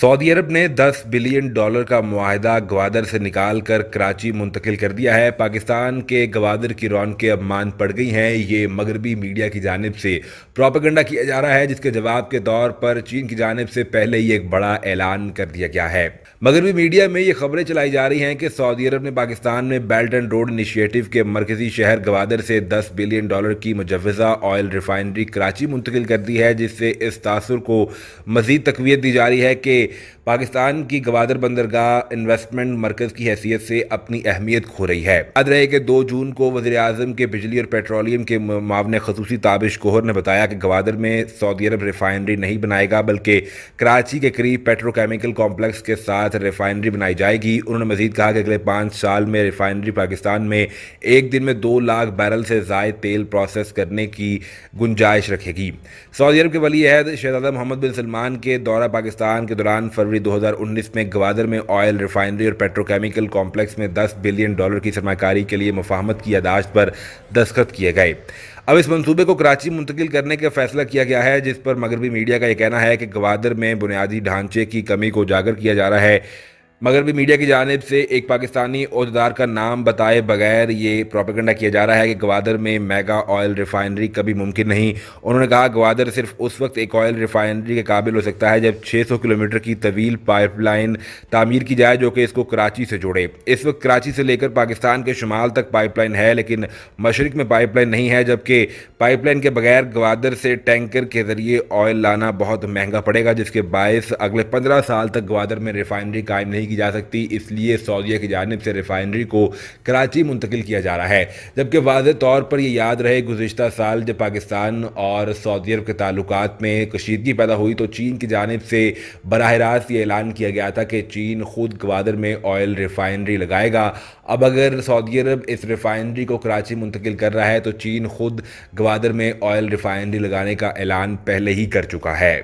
Saudi अरब ने 10 billion dollar का माहदा गवादर से निकाल कर कराची मुंतकिल कर दिया है पाकिस्तान के गवादर की रौनकें अब मान पड़ गई हैं ये मगरबी मीडिया की जानब से प्रोपागंडा किया जा रहा है जिसके जवाब के तौर पर चीन की जानब से पहले ही एक बड़ा ऐलान कर दिया गया है मगरबी मीडिया में ये खबरें चलाई जा रही हैं कि सऊदी अरब ने पाकिस्तान में बेल्ट एंड रोड इनिशिएटिव के मरकजी शहर गवादर से दस बिलियन डॉलर की मुजवजा ऑयल रिफाइनरी कराची मुंतकिल कर दी है जिससे इस तासर को मजीद तकवीत दी जा रही है कि way पाकिस्तान की गवादर बंदरगाह इन्वेस्टमेंट मरकज की हैसियत से अपनी अहमियत खो रही है अद रहे कि दो जून को वजी अजम के बिजली और पेट्रोलियम के मावन खसूसी ताबिश कोहर ने बताया कि गवादर में सऊदी अरब रिफाइनरी नहीं बनाएगा बल्कि कराची के करीब पेट्रोकेमिकल कॉम्प्लेक्स के साथ रिफाइनरी बनाई जाएगी उन्होंने मजीद कहा कि अगले पाँच साल में रिफाइनरी पाकिस्तान में एक दिन में दो लाख बैरल से जायद तेल प्रोसेस करने की गुंजाइश रखेगी सऊदी अरब के वली अहद शहजादा मोहम्मद बिन सलमान के दौरा पाकिस्तान के दौरान फरवरी फरवरी 2019 में ग्वादर में ऑयल रिफाइनरी और पेट्रोकेमिकल कॉम्प्लेक्स में 10 बिलियन डॉलर की सरमाकारी के लिए मुफाहमत की यादाश्त पर दस्तखत किए गए अब इस मंसूबे को कराची मुंतकिल करने का फैसला किया गया है जिस पर मगरबी मीडिया का यह कहना है कि ग्वादर में बुनियादी ढांचे की कमी को उजागर किया जा रहा है मगर भी मीडिया की जानब से एक पाकिस्तानी अहदेदार का नाम बताए बगैर ये प्रोपेगेंडा किया जा रहा है कि ग्वादर में मेगा ऑयल रिफाइनरी कभी मुमकिन नहीं उन्होंने कहा ग्वादर सिर्फ उस वक्त एक ऑयल रिफाइनरी के काबिल हो सकता है जब 600 किलोमीटर की तवील पाइपलाइन तामीर की जाए जो कि इसको कराची से जोड़े इस वक्त कराची से लेकर पाकिस्तान के शुमाल तक पाइपलाइन है लेकिन मशरक में पाइपलाइन नहीं है जबकि पाइपलाइन के बगैर ग्वादर से टैंकर के ज़रिए ऑयल लाना बहुत महंगा पड़ेगा जिसके बायस अगले पंद्रह साल तक ग्वादर में रिफाइनरी कायम नहीं नहीं की जा सकती इसलिए सऊदीया की जानब से रिफाइनरी को कराची मुंतकिल किया जा रहा है जबकि वाज तौर पर यह याद रहे गुजशत साल जब पाकिस्तान और सऊदी अरब के ताल्लुक में कशीदगी पैदा हुई तो चीन की जानब से बरह रास्त ये ऐलान किया गया था कि चीन खुद गवादर में ऑयल रिफाइनरी लगाएगा अब अगर सऊदी अरब इस रिफाइनरी को कराची मुंतकिल कर रहा है तो चीन खुद गवादर में ऑयल रिफाइनरी लगाने का ऐलान पहले ही कर चुका है